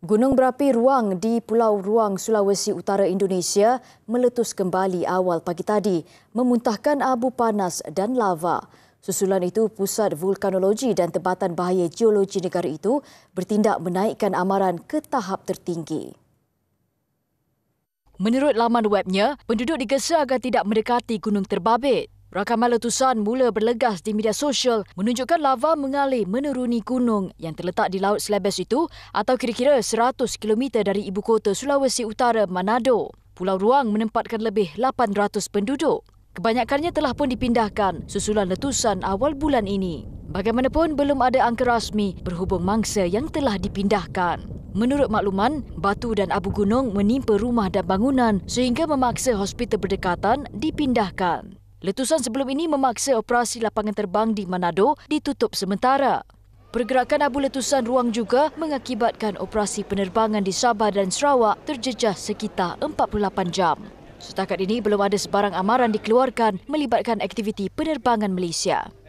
Gunung berapi Ruang di Pulau Ruang, Sulawesi Utara Indonesia meletus kembali awal pagi tadi, memuntahkan abu panas dan lava. Susulan itu, Pusat Vulkanologi dan Tempatan Bahaya Geologi Negara itu bertindak menaikkan amaran ke tahap tertinggi. Menurut laman webnya, penduduk digesa agar tidak mendekati gunung terbabit. Rakaman letusan mula berlegas di media sosial menunjukkan lava mengalir menuruni gunung yang terletak di Laut Selebes itu atau kira-kira 100 km dari ibu kota Sulawesi Utara, Manado. Pulau Ruang menempatkan lebih 800 penduduk. Kebanyakannya telah pun dipindahkan susulan letusan awal bulan ini. Bagaimanapun, belum ada angka rasmi berhubung mangsa yang telah dipindahkan. Menurut makluman, batu dan abu gunung menimpa rumah dan bangunan sehingga memaksa hospital berdekatan dipindahkan. Letusan sebelum ini memaksa operasi lapangan terbang di Manado ditutup sementara. Pergerakan abu letusan ruang juga mengakibatkan operasi penerbangan di Sabah dan Sarawak terjejas sekitar 48 jam. Setakat ini belum ada sebarang amaran dikeluarkan melibatkan aktiviti penerbangan Malaysia.